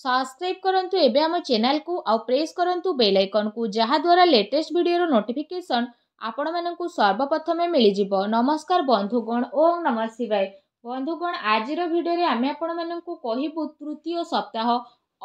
subscribe କରନ୍ତୁ ଏବେ ଆମ ଚ୍ୟାନେଲକୁ ଆଉ ପ୍ରେସ୍ କରନ୍ତୁ ବେଲ୍ ଆଇକନ୍କୁ ଯାହାଦ୍ୱାରା ଲେଟେଷ୍ଟ ଭିଡ଼ିଓର ନୋଟିଫିକେସନ୍ ଆପଣମାନଙ୍କୁ ସର୍ବପ୍ରଥମେ ମିଳିଯିବ ନମସ୍କାର ବନ୍ଧୁଗଣ ଓଂ ନମଃ ଶିବାୟ ବନ୍ଧୁଗଣ ଆଜିର ଭିଡ଼ିଓରେ ଆମେ ଆପଣମାନଙ୍କୁ କହିବୁ ତୃତୀୟ ସପ୍ତାହ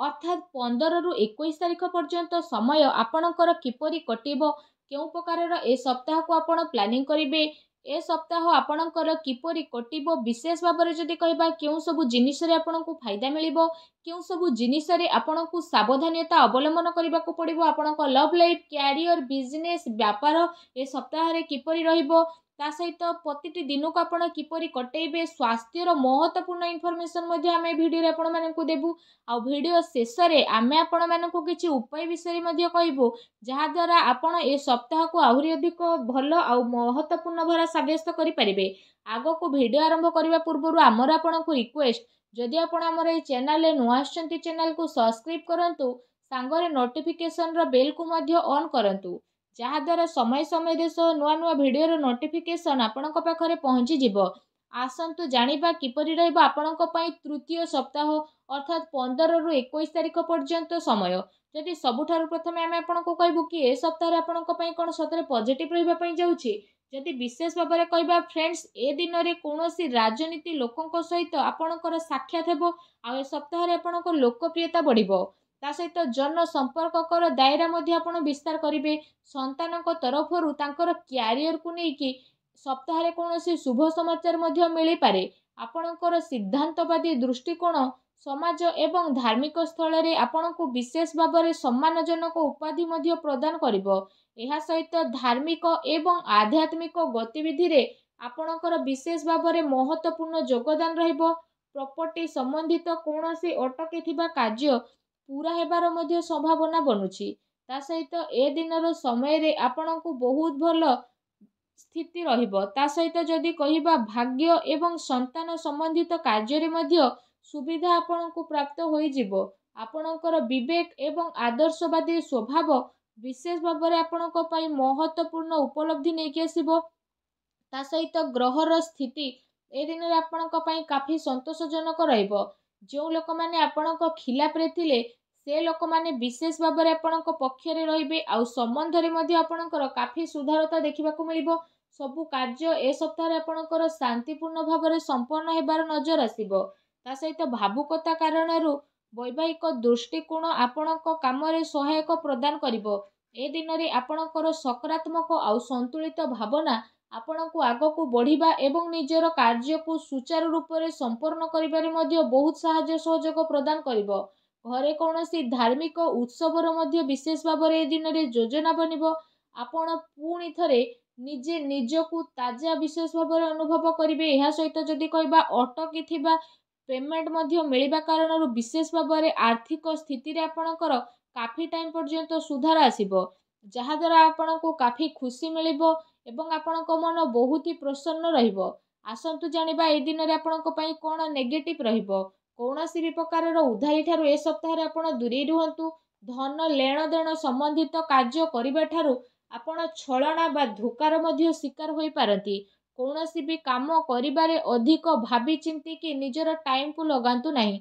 ଅର୍ଥାତ୍ ପନ୍ଦରରୁ ଏକୋଇଶ ତାରିଖ ପର୍ଯ୍ୟନ୍ତ ସମୟ ଆପଣଙ୍କର କିପରି କଟିବ କେଉଁ ପ୍ରକାରର ଏ ସପ୍ତାହକୁ ଆପଣ ପ୍ଲାନିଂ କରିବେ ଏ ସପ୍ତାହ ଆପଣଙ୍କର କିପରି କଟିବ ବିଶେଷ ଭାବରେ ଯଦି କହିବା କେଉଁ ସବୁ ଜିନିଷରେ ଆପଣଙ୍କୁ ଫାଇଦା ମିଳିବ କେଉଁ ସବୁ ଜିନିଷରେ ଆପଣଙ୍କୁ ସାବଧାନତା ଅବଲମ୍ବନ କରିବାକୁ ପଡ଼ିବ ଆପଣଙ୍କ ଲଭ୍ ଲାଇଫ୍ କ୍ୟାରିୟର୍ ବିଜନେସ୍ ବ୍ୟାପାର ଏ ସପ୍ତାହରେ କିପରି ରହିବ ତା ସହିତ ପ୍ରତିଟି ଦିନକୁ ଆପଣ କିପରି କଟେଇବେ ସ୍ୱାସ୍ଥ୍ୟର ମହତ୍ୱପୂର୍ଣ୍ଣ ଇନଫର୍ମେସନ୍ ମଧ୍ୟ ଆମେ ଭିଡ଼ିଓରେ ଆପଣମାନଙ୍କୁ ଦେବୁ ଆଉ ଭିଡ଼ିଓ ଶେଷରେ ଆମେ ଆପଣମାନଙ୍କୁ କିଛି ଉପାୟ ବିଷୟରେ ମଧ୍ୟ କହିବୁ ଯାହାଦ୍ୱାରା ଆପଣ ଏ ସପ୍ତାହକୁ ଆହୁରି ଅଧିକ ଭଲ ଆଉ ମହତ୍ୱପୂର୍ଣ୍ଣ ଭାବରେ ସାବ୍ୟସ୍ତ କରିପାରିବେ ଆଗକୁ ଭିଡ଼ିଓ ଆରମ୍ଭ କରିବା ପୂର୍ବରୁ ଆମର ଆପଣଙ୍କୁ ରିକ୍ୱେଷ୍ଟ ଯଦି ଆପଣ ଆମର ଏଇ ଚ୍ୟାନେଲରେ ନୂଆ ଆସିଛନ୍ତି ଚ୍ୟାନେଲକୁ ସବସ୍କ୍ରାଇବ୍ କରନ୍ତୁ ସାଙ୍ଗରେ ନୋଟିଫିକେସନ୍ର ବେଲ୍କୁ ମଧ୍ୟ ଅନ୍ କରନ୍ତୁ ଯାହାଦ୍ୱାରା ସମୟ ସମୟରେ ସହ ନୂଆ ନୂଆ ଭିଡ଼ିଓର ନୋଟିଫିକେସନ୍ ଆପଣଙ୍କ ପାଖରେ ପହଞ୍ଚିଯିବ ଆସନ୍ତୁ ଜାଣିବା କିପରି ରହିବ ଆପଣଙ୍କ ପାଇଁ ତୃତୀୟ ସପ୍ତାହ ଅର୍ଥାତ୍ ପନ୍ଦରରୁ ଏକୋଇଶ ତାରିଖ ପର୍ଯ୍ୟନ୍ତ ସମୟ ଯଦି ସବୁଠାରୁ ପ୍ରଥମେ ଆମେ ଆପଣଙ୍କୁ କହିବୁ କି ଏ ସପ୍ତାହରେ ଆପଣଙ୍କ ପାଇଁ କ'ଣ ସତରେ ପଜିଟିଭ୍ ରହିବା ପାଇଁ ଯାଉଛି ଯଦି ବିଶେଷ ଭାବରେ କହିବା ଫ୍ରେଣ୍ଡସ୍ ଏ ଦିନରେ କୌଣସି ରାଜନୀତି ଲୋକଙ୍କ ସହିତ ଆପଣଙ୍କର ସାକ୍ଷାତ ହେବ ଆଉ ଏ ସପ୍ତାହରେ ଆପଣଙ୍କ ଲୋକପ୍ରିୟତା ବଢ଼ିବ ତା ସହିତ ଜନ ସମ୍ପର୍କଙ୍କର ଦାୟରା ମଧ୍ୟ ଆପଣ ବିସ୍ତାର କରିବେ ସନ୍ତାନଙ୍କ ତରଫରୁ ତାଙ୍କର କ୍ୟାରିୟରକୁ ନେଇକି ସପ୍ତାହରେ କୌଣସି ଶୁଭ ସମାଚାର ମଧ୍ୟ ମିଳିପାରେ ଆପଣଙ୍କର ସିଦ୍ଧାନ୍ତବାଦୀ ଦୃଷ୍ଟିକୋଣ ସମାଜ ଏବଂ ଧାର୍ମିକ ସ୍ଥଳରେ ଆପଣଙ୍କୁ ବିଶେଷ ଭାବରେ ସମ୍ମାନଜନକ ଉପାଧି ମଧ୍ୟ ପ୍ରଦାନ କରିବ ଏହା ସହିତ ଧାର୍ମିକ ଏବଂ ଆଧ୍ୟାତ୍ମିକ ଗତିବିଧିରେ ଆପଣଙ୍କର ବିଶେଷ ଭାବରେ ମହତ୍ଵପୂର୍ଣ୍ଣ ଯୋଗଦାନ ରହିବ ପ୍ରପର୍ଟି ସମ୍ବନ୍ଧିତ କୌଣସି ଅଟକିଥିବା କାର୍ଯ୍ୟ ପୁରା ହେବାର ମଧ୍ୟ ସମ୍ଭାବନା ବନୁଛି ତା ସହିତ ଏ ଦିନର ସମୟରେ ଆପଣଙ୍କୁ ବହୁତ ଭଲ ସ୍ଥିତି ରହିବ ତା ସହିତ ଯଦି କହିବା ଭାଗ୍ୟ ଏବଂ ସନ୍ତାନ ସମ୍ବନ୍ଧିତ କାର୍ଯ୍ୟରେ ମଧ୍ୟ ସୁବିଧା ଆପଣଙ୍କୁ ପ୍ରାପ୍ତ ହୋଇଯିବ ଆପଣଙ୍କର ବିବେକ ଏବଂ ଆଦର୍ଶବାଦୀ ସ୍ୱଭାବ ବିଶେଷ ଭାବରେ ଆପଣଙ୍କ ପାଇଁ ମହତ୍ଵପୂର୍ଣ୍ଣ ଉପଲବ୍ଧି ନେଇକି ଆସିବ ତା ସହିତ ଗ୍ରହର ସ୍ଥିତି ଏ ଦିନରେ ଆପଣଙ୍କ ପାଇଁ କାଫି ସନ୍ତୋଷଜନକ ରହିବ ଯେଉଁ ଲୋକମାନେ ଆପଣଙ୍କ ଖିଲାପରେ ଥିଲେ ସେ ଲୋକମାନେ ବିଶେଷ ଭାବରେ ଆପଣଙ୍କ ପକ୍ଷରେ ରହିବେ ଆଉ ସମ୍ବନ୍ଧରେ ମଧ୍ୟ ଆପଣଙ୍କର କାଫି ସୁଧାରତା ଦେଖିବାକୁ ମିଳିବ ସବୁ କାର୍ଯ୍ୟ ଏ ସପ୍ତାହରେ ଆପଣଙ୍କର ଶାନ୍ତିପୂର୍ଣ୍ଣ ଭାବରେ ସମ୍ପନ୍ନ ହେବାର ନଜର ଆସିବ ତା ସହିତ ଭାବୁକତା କାରଣରୁ ବୈବାହିକ ଦୃଷ୍ଟିକୋଣ ଆପଣଙ୍କ କାମରେ ସହାୟକ ପ୍ରଦାନ କରିବ ଏ ଦିନରେ ଆପଣଙ୍କର ସକାରାତ୍ମକ ଆଉ ସନ୍ତୁଳିତ ଭାବନା ଆପଣଙ୍କୁ ଆଗକୁ ବଢ଼ିବା ଏବଂ ନିଜର କାର୍ଯ୍ୟକୁ ସୁଚାରୁ ରୂପରେ ସମ୍ପନ୍ନ କରିବାରେ ମଧ୍ୟ ବହୁତ ସାହାଯ୍ୟ ସହଯୋଗ ପ୍ରଦାନ କରିବ ଘରେ କୌଣସି ଧାର୍ମିକ ଉତ୍ସବର ମଧ୍ୟ ବିଶେଷ ଭାବରେ ଏ ଦିନରେ ଯୋଜନା ବନିବ ଆପଣ ପୁଣି ଥରେ ନିଜେ ନିଜକୁ ତାଜା ବିଶେଷ ଭାବରେ ଅନୁଭବ କରିବେ ଏହା ସହିତ ଯଦି କହିବା ଅଟକିଥିବା ପେମେଣ୍ଟ ମଧ୍ୟ ମିଳିବା କାରଣରୁ ବିଶେଷ ଭାବରେ ଆର୍ଥିକ ସ୍ଥିତିରେ ଆପଣଙ୍କର କାଫି ଟାଇମ୍ ପର୍ଯ୍ୟନ୍ତ ସୁଧାର ଆସିବ ଯାହାଦ୍ୱାରା ଆପଣଙ୍କୁ କାଫି ଖୁସି ମିଳିବ ଏବଂ ଆପଣଙ୍କ ମନ ବହୁତ ହି ପ୍ରସନ୍ନ ରହିବ ଆସନ୍ତୁ ଜାଣିବା ଏ ଦିନରେ ଆପଣଙ୍କ ପାଇଁ କ'ଣ ନେଗେଟିଭ୍ ରହିବ କୌଣସି ବି ପ୍ରକାରର ଉଧାରୀ ଠାରୁ ଏ ସପ୍ତାହରେ ଆପଣ ଦୂରେଇ ରୁହନ୍ତୁ ଧନ ଲେଣଦେଣ ସମ୍ବନ୍ଧିତ କାର୍ଯ୍ୟ କରିବା ଠାରୁ ଆପଣ ଛଳନା ବା ଧୋକାର ମଧ୍ୟ ଶିକାର ହୋଇପାରନ୍ତି କୌଣସି ବି କାମ କରିବାରେ ଅଧିକ ଭାବି ଚିନ୍ତିକି ନିଜର ଟାଇମକୁ ଲଗାନ୍ତୁ ନାହିଁ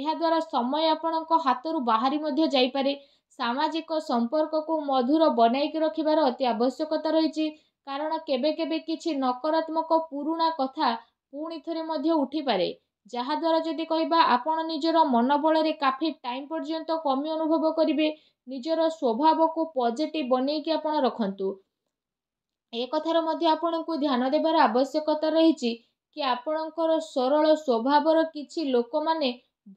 ଏହାଦ୍ୱାରା ସମୟ ଆପଣଙ୍କ ହାତରୁ ବାହାରି ମଧ୍ୟ ଯାଇପାରେ ସାମାଜିକ ସମ୍ପର୍କକୁ ମଧୁର ବନାଇକି ରଖିବାର ଅତି ଆବଶ୍ୟକତା ରହିଛି କାରଣ କେବେ କେବେ କିଛି ନକାରାତ୍ମକ ପୁରୁଣା କଥା ପୁଣି ଥରେ ମଧ୍ୟ ଉଠିପାରେ ଯାହାଦ୍ୱାରା ଯଦି କହିବା ଆପଣ ନିଜର ମନୋବଳରେ କାଫି ଟାଇମ୍ ପର୍ଯ୍ୟନ୍ତ କମି ଅନୁଭବ କରିବେ ନିଜର ସ୍ୱଭାବକୁ ପଜିଟିଭ୍ ବନେଇକି ଆପଣ ରଖନ୍ତୁ ଏ କଥାର ମଧ୍ୟ ଆପଣଙ୍କୁ ଧ୍ୟାନ ଦେବାର ଆବଶ୍ୟକତା ରହିଛି କି ଆପଣଙ୍କର ସରଳ ସ୍ୱଭାବର କିଛି ଲୋକମାନେ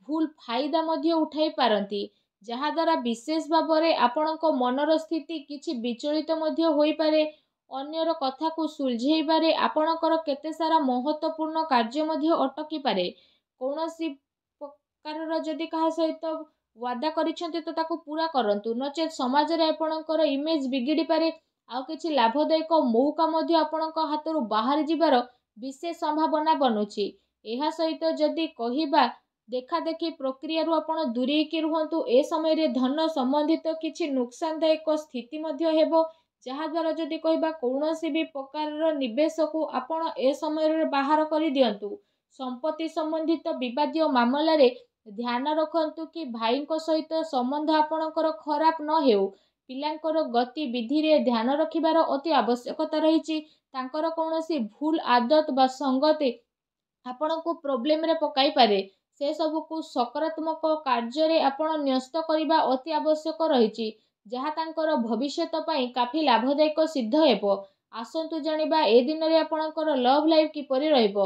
ଭୁଲ ଫାଇଦା ମଧ୍ୟ ଉଠାଇ ପାରନ୍ତି ଯାହାଦ୍ୱାରା ବିଶେଷ ଭାବରେ ଆପଣଙ୍କ ମନର ସ୍ଥିତି କିଛି ବିଚଳିତ ମଧ୍ୟ ହୋଇପାରେ ଅନ୍ୟର କଥାକୁ ସୁଲଝେଇବାରେ ଆପଣଙ୍କର କେତେ ସାରା ମହତ୍ତ୍ୱପୂର୍ଣ୍ଣ କାର୍ଯ୍ୟ ମଧ୍ୟ ଅଟକିପାରେ କୌଣସି ପ୍ରକାରର ଯଦି କାହା ସହିତ ୱାଦା କରିଛନ୍ତି ତ ତାକୁ ପୂରା କରନ୍ତୁ ନଚେତ୍ ସମାଜରେ ଆପଣଙ୍କର ଇମେଜ୍ ବିଗିଡ଼ିପାରେ ଆଉ କିଛି ଲାଭଦାୟକ ମଉକା ମଧ୍ୟ ଆପଣଙ୍କ ହାତରୁ ବାହାରିଯିବାର ବିଶେଷ ସମ୍ଭାବନା ବନୁଛି ଏହା ସହିତ ଯଦି କହିବା ଦେଖାଦେଖି ପ୍ରକ୍ରିୟାରୁ ଆପଣ ଦୂରେଇକି ରୁହନ୍ତୁ ଏ ସମୟରେ ଧନ ସମ୍ବନ୍ଧିତ କିଛି ନୁକସାନଦାୟକ ସ୍ଥିତି ମଧ୍ୟ ହେବ ଯାହାଦ୍ୱାରା ଯଦି କହିବା କୌଣସି ବି ପ୍ରକାରର ନିବେଶକୁ ଆପଣ ଏ ସମୟରେ ବାହାର କରିଦିଅନ୍ତୁ ସମ୍ପତ୍ତି ସମ୍ବନ୍ଧିତ ବିବାଦୀୟ ମାମଲାରେ ଧ୍ୟାନ ରଖନ୍ତୁ କି ଭାଇଙ୍କ ସହିତ ସମ୍ବନ୍ଧ ଆପଣଙ୍କର ଖରାପ ନ ହେଉ ପିଲାଙ୍କର ଗତିବିଧିରେ ଧ୍ୟାନ ରଖିବାର ଅତି ଆବଶ୍ୟକତା ରହିଛି ତାଙ୍କର କୌଣସି ଭୁଲ ଆଦତ ବା ସଙ୍ଗତି ଆପଣଙ୍କୁ ପ୍ରୋବ୍ଲେମରେ ପକାଇପାରେ ସେସବୁକୁ ସକାରାତ୍ମକ କାର୍ଯ୍ୟରେ ଆପଣ ନ୍ୟସ୍ତ କରିବା ଅତି ଆବଶ୍ୟକ ରହିଛି ଯାହା ତାଙ୍କର ଭବିଷ୍ୟତ ପାଇଁ କାଫି ଲାଭଦାୟକ ସିଦ୍ଧ ହେବ ଆସନ୍ତୁ ଜାଣିବା ଏ ଦିନରେ ଆପଣଙ୍କର ଲଭ୍ ଲାଇଫ୍ କିପରି ରହିବ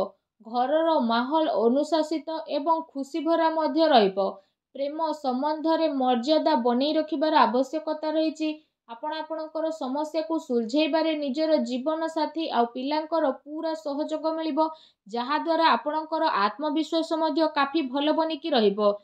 ଘରର ମାହୋଲ ଅନୁଶାସିତ ଏବଂ ଖୁସି ଭରା ମଧ୍ୟ ରହିବ ପ୍ରେମ ସମ୍ବନ୍ଧରେ ମର୍ଯ୍ୟାଦା ବନେଇ ରଖିବାର ଆବଶ୍ୟକତା ରହିଛି ଆପଣ ଆପଣଙ୍କର ସମସ୍ୟାକୁ ସୁଲଝେଇବାରେ ନିଜର ଜୀବନ ସାଥୀ ଆଉ ପିଲାଙ୍କର ପୁରା ସହଯୋଗ ମିଳିବ ଯାହାଦ୍ୱାରା ଆପଣଙ୍କର ଆତ୍ମବିଶ୍ୱାସ ମଧ୍ୟ କାଫି ଭଲ ବନିକି ରହିବ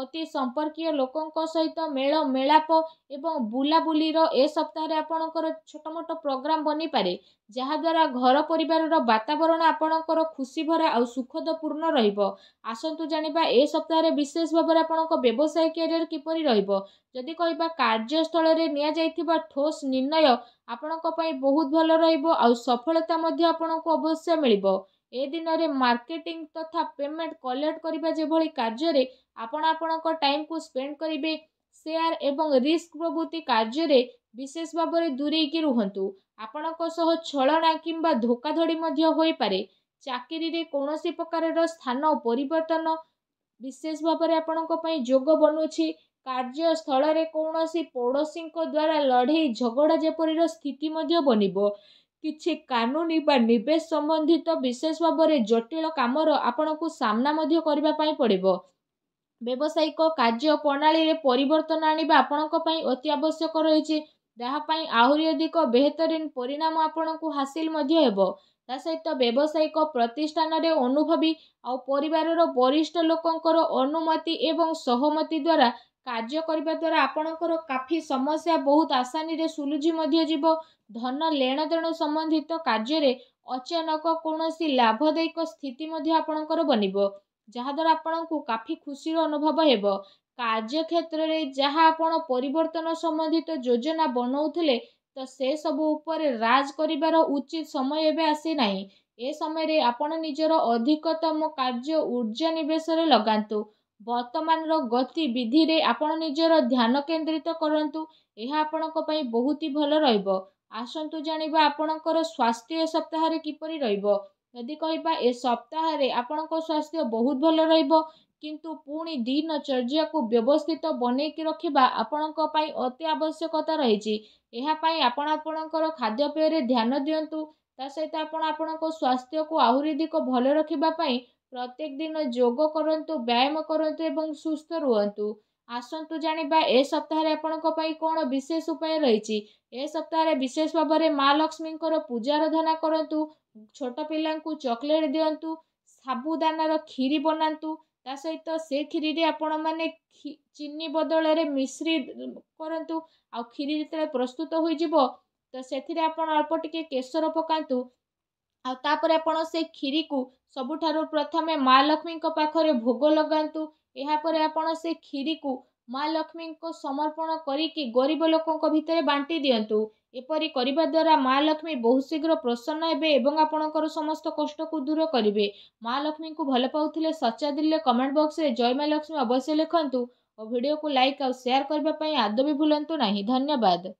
ଅତି ସମ୍ପର୍କୀୟ ଲୋକଙ୍କ ସହିତ ମେଳ ମେଳାପ ଏବଂ ବୁଲାବୁଲିର ଏ ସପ୍ତାହରେ ଆପଣଙ୍କର ଛୋଟମୋଟ ପ୍ରୋଗ୍ରାମ୍ ବନିପାରେ ଯାହାଦ୍ୱାରା ଘର ପରିବାରର ବାତାବରଣ ଆପଣଙ୍କର ଖୁସି ଭରା ଆଉ ସୁଖଦ ପୂର୍ଣ୍ଣ ରହିବ ଆସନ୍ତୁ ଜାଣିବା ଏ ସପ୍ତାହରେ ବିଶେଷ ଭାବରେ ଆପଣଙ୍କ ବ୍ୟବସାୟ କ୍ୟାରିୟର କିପରି ରହିବ ଯଦି କହିବା କାର୍ଯ୍ୟସ୍ଥଳରେ ନିଆଯାଇଥିବା ଠୋସ୍ ନିର୍ଣ୍ଣୟ ଆପଣଙ୍କ ପାଇଁ ବହୁତ ଭଲ ରହିବ ଆଉ ସଫଳତା ମଧ୍ୟ ଆପଣଙ୍କୁ ଅବଶ୍ୟ ମିଳିବ ଏ ଦିନରେ ମାର୍କେଟିଂ ତଥା ପେମେଣ୍ଟ କଲେକ୍ଟ କରିବା ଯେଭଳି କାର୍ଯ୍ୟରେ ଆପଣ ଆପଣଙ୍କ ଟାଇମ୍କୁ ସ୍ପେଣ୍ଡ କରିବେ ସେୟାର ଏବଂ ରିସ୍କ ପ୍ରଭୃତି କାର୍ଯ୍ୟରେ ବିଶେଷ ଭାବରେ ଦୂରେଇକି ରୁହନ୍ତୁ ଆପଣଙ୍କ ସହ ଛଳନା କିମ୍ବା ଧୋକାଧଡ଼ି ମଧ୍ୟ ହୋଇପାରେ ଚାକିରିରେ କୌଣସି ପ୍ରକାରର ସ୍ଥାନ ପରିବର୍ତ୍ତନ ବିଶେଷ ଭାବରେ ଆପଣଙ୍କ ପାଇଁ ଯୋଗ ବନୁଛି କାର୍ଯ୍ୟସ୍ଥଳରେ କୌଣସି ପଡ଼ୋଶୀଙ୍କ ଦ୍ୱାରା ଲଢ଼େଇ ଝଗଡ଼ା ଯେପରିର ସ୍ଥିତି ମଧ୍ୟ ବନିବ କିଛି କାନୁନୀ ବା ନିବେଶ ସମ୍ବନ୍ଧିତ ବିଶେଷ ଭାବରେ ଜଟିଳ କାମର ଆପଣଙ୍କୁ ସାମ୍ନା ମଧ୍ୟ କରିବା ପାଇଁ ପଡ଼ିବ ବ୍ୟବସାୟିକ କାର୍ଯ୍ୟ ପ୍ରଣାଳୀରେ ପରିବର୍ତ୍ତନ ଆଣିବା ଆପଣଙ୍କ ପାଇଁ ଅତି ଆବଶ୍ୟକ ରହିଛି ଯାହା ପାଇଁ ଆହୁରି ଅଧିକ ବେହତରିନ ପରିଣାମ ଆପଣଙ୍କୁ ହାସିଲ ମଧ୍ୟ ହେବ ତା ସହିତ ବ୍ୟବସାୟିକ ପ୍ରତିଷ୍ଠାନରେ ଅନୁଭବୀ ଆଉ ପରିବାରର ବରିଷ୍ଠ ଲୋକଙ୍କର ଅନୁମତି ଏବଂ ସହମତି ଦ୍ୱାରା କାର୍ଯ୍ୟ କରିବା ଦ୍ୱାରା ଆପଣଙ୍କର କାଫି ସମସ୍ୟା ବହୁତ ଆସାନୀରେ ସୁଲୁଝି ମଧ୍ୟ ଯିବ ଧନ ଲେଣଦେଣ ସମ୍ବନ୍ଧିତ କାର୍ଯ୍ୟରେ ଅଚାନକ କୌଣସି ଲାଭଦାୟକ ସ୍ଥିତି ମଧ୍ୟ ଆପଣଙ୍କର ବନିବ ଯାହାଦ୍ୱାରା ଆପଣଙ୍କୁ କାଫି ଖୁସିର ଅନୁଭବ ହେବ କାର୍ଯ୍ୟକ୍ଷେତ୍ରରେ ଯାହା ଆପଣ ପରିବର୍ତ୍ତନ ସମ୍ବନ୍ଧିତ ଯୋଜନା ବନାଉଥିଲେ ତ ସେସବୁ ଉପରେ ରାଜ କରିବାର ଉଚିତ ସମୟ ଏବେ ଆସି ନାହିଁ ଏ ସମୟରେ ଆପଣ ନିଜର ଅଧିକତମ କାର୍ଯ୍ୟ ଉର୍ଜା ନିବେଶରେ ଲଗାନ୍ତୁ ବର୍ତ୍ତମାନର ଗତିବିଧିରେ ଆପଣ ନିଜର ଧ୍ୟାନ କେନ୍ଦ୍ରିତ କରନ୍ତୁ ଏହା ଆପଣଙ୍କ ପାଇଁ ବହୁତ ହି ଭଲ ରହିବ ଆସନ୍ତୁ ଜାଣିବା ଆପଣଙ୍କର ସ୍ୱାସ୍ଥ୍ୟ ଏ ସପ୍ତାହରେ କିପରି ରହିବ ଯଦି କହିବା ଏ ସପ୍ତାହରେ ଆପଣଙ୍କ ସ୍ୱାସ୍ଥ୍ୟ ବହୁତ ଭଲ ରହିବ କିନ୍ତୁ ପୁଣି ଦିନଚର୍ଯ୍ୟାକୁ ବ୍ୟବସ୍ଥିତ ବନେଇକି ରଖିବା ଆପଣଙ୍କ ପାଇଁ ଅତି ଆବଶ୍ୟକତା ରହିଛି ଏହା ପାଇଁ ଆପଣ ଆପଣଙ୍କର ଖାଦ୍ୟପେୟରେ ଧ୍ୟାନ ଦିଅନ୍ତୁ ତା ସହିତ ଆପଣ ଆପଣଙ୍କ ସ୍ୱାସ୍ଥ୍ୟକୁ ଆହୁରି ଅଧିକ ଭଲ ରଖିବା ପାଇଁ ପ୍ରତ୍ୟେକ ଦିନ ଯୋଗ କରନ୍ତୁ ବ୍ୟାୟାମ କରନ୍ତୁ ଏବଂ ସୁସ୍ଥ ରୁହନ୍ତୁ ଆସନ୍ତୁ ଜାଣିବା ଏ ସପ୍ତାହରେ ଆପଣଙ୍କ ପାଇଁ କ'ଣ ବିଶେଷ ଉପାୟ ରହିଛି ଏ ସପ୍ତାହରେ ବିଶେଷ ଭାବରେ ମା ଲକ୍ଷ୍ମୀଙ୍କର ପୂଜା ଆରାଧନା କରନ୍ତୁ ଛୋଟ ପିଲାଙ୍କୁ ଚକୋଲେଟ୍ ଦିଅନ୍ତୁ ସାବୁଦାନାର କ୍ଷୀରି ବନାନ୍ତୁ ତା ସହିତ ସେ କ୍ଷୀରିରେ ଆପଣମାନେ ଚିନି ବଦଳରେ ମିଶ୍ରି କରନ୍ତୁ ଆଉ କ୍ଷୀରି ଯେତେବେଳେ ପ୍ରସ୍ତୁତ ହୋଇଯିବ ତ ସେଥିରେ ଆପଣ ଅଳ୍ପ ଟିକେ କେଶର ପକାନ୍ତୁ ଆଉ ତାପରେ ଆପଣ ସେ କ୍ଷୀରିକୁ ସବୁଠାରୁ ପ୍ରଥମେ ମା ଲକ୍ଷ୍ମୀଙ୍କ ପାଖରେ ଭୋଗ ଲଗାନ୍ତୁ ଏହାପରେ ଆପଣ ସେ କ୍ଷୀରିକୁ ମା ଲକ୍ଷ୍ମୀଙ୍କ ସମର୍ପଣ କରିକି ଗରିବ ଲୋକଙ୍କ ଭିତରେ ବାଣ୍ଟି ଦିଅନ୍ତୁ ଏପରି କରିବା ଦ୍ୱାରା ମା ଲକ୍ଷ୍ମୀ ବହୁତ ଶୀଘ୍ର ପ୍ରସନ୍ନ ହେବେ ଏବଂ ଆପଣଙ୍କର ସମସ୍ତ କଷ୍ଟକୁ ଦୂର କରିବେ ମା ଲକ୍ଷ୍ମୀଙ୍କୁ ଭଲ ପାଉଥିଲେ ସଚା ଦେଲେ କମେଣ୍ଟ ବକ୍ସରେ ଜୟ ମା ଲକ୍ଷ୍ମୀ ଅବଶ୍ୟ ଲେଖନ୍ତୁ ଓ ଭିଡ଼ିଓକୁ ଲାଇକ୍ ଆଉ ସେୟାର କରିବା ପାଇଁ ଆଦୌ ବି ଭୁଲନ୍ତୁ ନାହିଁ ଧନ୍ୟବାଦ